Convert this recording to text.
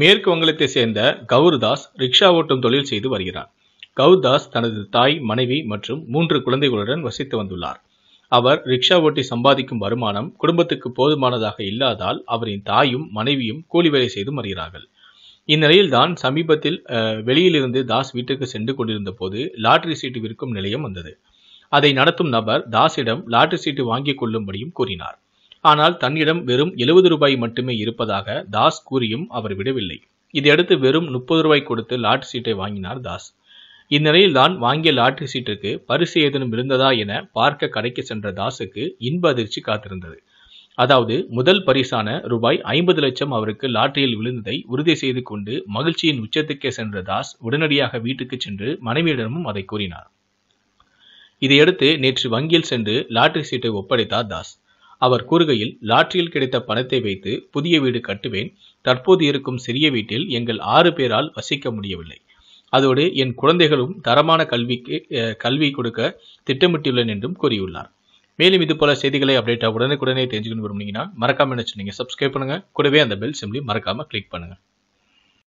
மேற்கு வங்கலத்தை சேர்ந்த கவுர்தாஸ் ரிக்ஷா ஓட்டும் தொழில் செய்து வருகிறார் கௌர்தாஸ் தனது தாய் மனைவி மற்றும் மூன்று குழந்தைகளுடன் வசித்து வந்துள்ளார் அவர் ரிக்ஷா ஓட்டி சம்பாதிக்கும் வருமானம் குடும்பத்துக்கு போதுமானதாக இல்லாதால் அவரின் தாயும் மனைவியும் கூலி வேலை செய்து வருகிறார்கள் இந்நிலையில் தான் சமீபத்தில் வெளியிலிருந்து தாஸ் வீட்டுக்கு சென்று கொண்டிருந்த போது லாட்டரி சீட்டு விற்கும் நிலையம் வந்தது அதை நடத்தும் நபர் தாஸிடம் லாட்டரி சீட்டு வாங்கிக் கொள்ளும்படியும் கூறினார் ஆனால் தன்னிடம் வெறும் எழுபது ரூபாய் மட்டுமே இருப்பதாக தாஸ் கூறியும் அவர் விடவில்லை இதையடுத்து வெறும் முப்பது ரூபாய் கொடுத்து லாட்ரி சீட்டை வாங்கினார் தாஸ் இந்நிலையில் தான் வாங்கிய லாட்ரி சீட்டுக்கு பரிசு ஏதேனும் இருந்ததா என பார்க்க கடைக்கு சென்ற தாஸுக்கு இன்ப அதிர்ச்சி காத்திருந்தது அதாவது முதல் பரிசான ரூபாய் ஐம்பது லட்சம் அவருக்கு லாட்டரியில் விழுந்ததை உறுதி செய்து கொண்டு மகிழ்ச்சியின் உச்சத்துக்கே சென்ற தாஸ் உடனடியாக வீட்டுக்கு சென்று மனைவியிடமும் அதை கூறினார் இதையடுத்து நேற்று வங்கியில் சென்று லாட்டரி சீட்டை ஒப்படைத்தார் தாஸ் அவர் கூறுகையில் லாட்டரியில் கிடைத்த பணத்தை வைத்து புதிய வீடு கட்டுவேன் தற்போது இருக்கும் சிறிய வீட்டில் எங்கள் ஆறு பேரால் வசிக்க முடியவில்லை அதோடு என் குழந்தைகளும் தரமான கல்விக்கு கல்வி கொடுக்க திட்டமிட்டுள்ளேன் என்றும் கூறியுள்ளார் மேலும் இது போல செய்திகளை அப்டேட்டாக உடனுக்குடனே தெரிஞ்சுக்கணும் விரும்புனீங்கன்னா மறக்காம என்ன சொன்னீங்க சப்ஸ்கிரைப் பண்ணுங்க கூடவே அந்த பெல் சிம்லி மறக்காமல் கிளிக் பண்ணுங்கள்